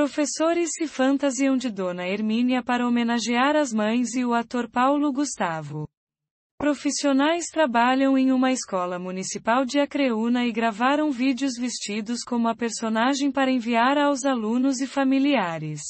Professores se fantasiam de Dona Hermínia para homenagear as mães e o ator Paulo Gustavo. Profissionais trabalham em uma escola municipal de Acreúna e gravaram vídeos vestidos como a personagem para enviar aos alunos e familiares.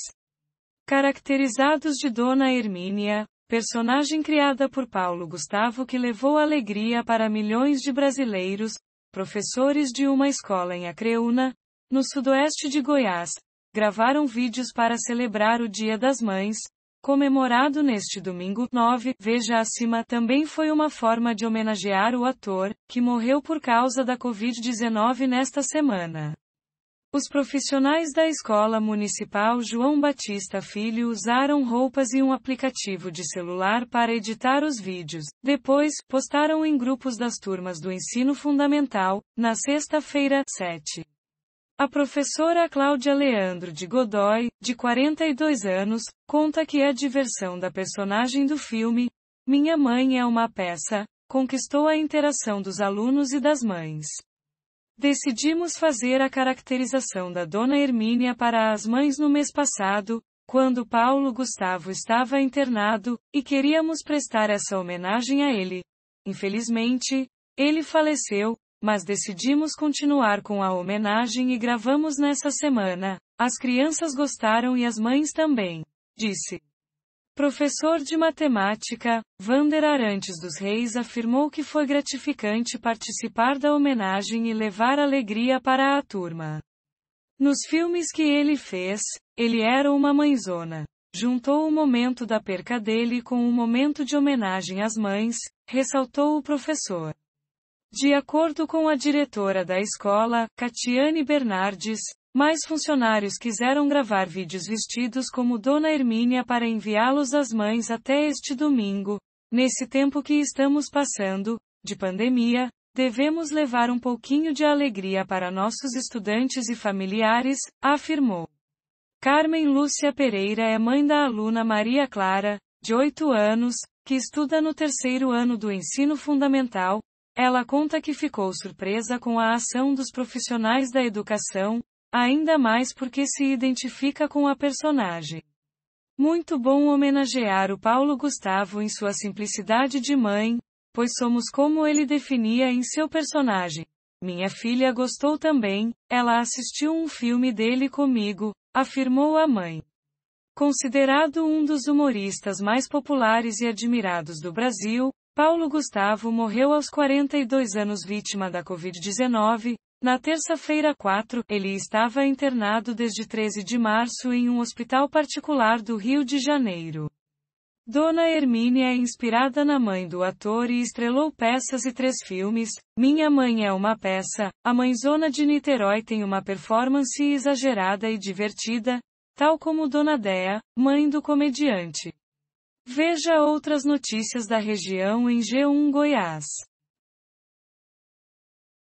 Caracterizados de Dona Hermínia, personagem criada por Paulo Gustavo que levou alegria para milhões de brasileiros, professores de uma escola em Acreúna, no sudoeste de Goiás, gravaram vídeos para celebrar o Dia das Mães, comemorado neste domingo 9, veja acima, também foi uma forma de homenagear o ator, que morreu por causa da Covid-19 nesta semana. Os profissionais da Escola Municipal João Batista Filho usaram roupas e um aplicativo de celular para editar os vídeos. Depois, postaram em grupos das turmas do ensino fundamental, na sexta-feira, 7. A professora Cláudia Leandro de Godoy, de 42 anos, conta que a diversão da personagem do filme, Minha Mãe é uma peça, conquistou a interação dos alunos e das mães. Decidimos fazer a caracterização da Dona Hermínia para as mães no mês passado, quando Paulo Gustavo estava internado, e queríamos prestar essa homenagem a ele. Infelizmente, ele faleceu, mas decidimos continuar com a homenagem e gravamos nessa semana. As crianças gostaram e as mães também, disse. Professor de matemática, Vander Arantes dos Reis afirmou que foi gratificante participar da homenagem e levar alegria para a turma. Nos filmes que ele fez, ele era uma mãezona. Juntou o momento da perca dele com o um momento de homenagem às mães, ressaltou o professor. De acordo com a diretora da escola, Catiane Bernardes, mais funcionários quiseram gravar vídeos vestidos como Dona Hermínia para enviá-los às mães até este domingo. Nesse tempo que estamos passando, de pandemia, devemos levar um pouquinho de alegria para nossos estudantes e familiares, afirmou. Carmen Lúcia Pereira é mãe da aluna Maria Clara, de 8 anos, que estuda no terceiro ano do ensino fundamental, ela conta que ficou surpresa com a ação dos profissionais da educação, ainda mais porque se identifica com a personagem. Muito bom homenagear o Paulo Gustavo em sua simplicidade de mãe, pois somos como ele definia em seu personagem. Minha filha gostou também, ela assistiu um filme dele comigo, afirmou a mãe. Considerado um dos humoristas mais populares e admirados do Brasil, Paulo Gustavo morreu aos 42 anos vítima da Covid-19. Na terça-feira 4, ele estava internado desde 13 de março em um hospital particular do Rio de Janeiro. Dona Hermínia é inspirada na mãe do ator e estrelou peças e três filmes. Minha Mãe é uma peça, A Mãezona de Niterói tem uma performance exagerada e divertida, tal como Dona Dea, mãe do comediante. Veja outras notícias da região em G1 Goiás.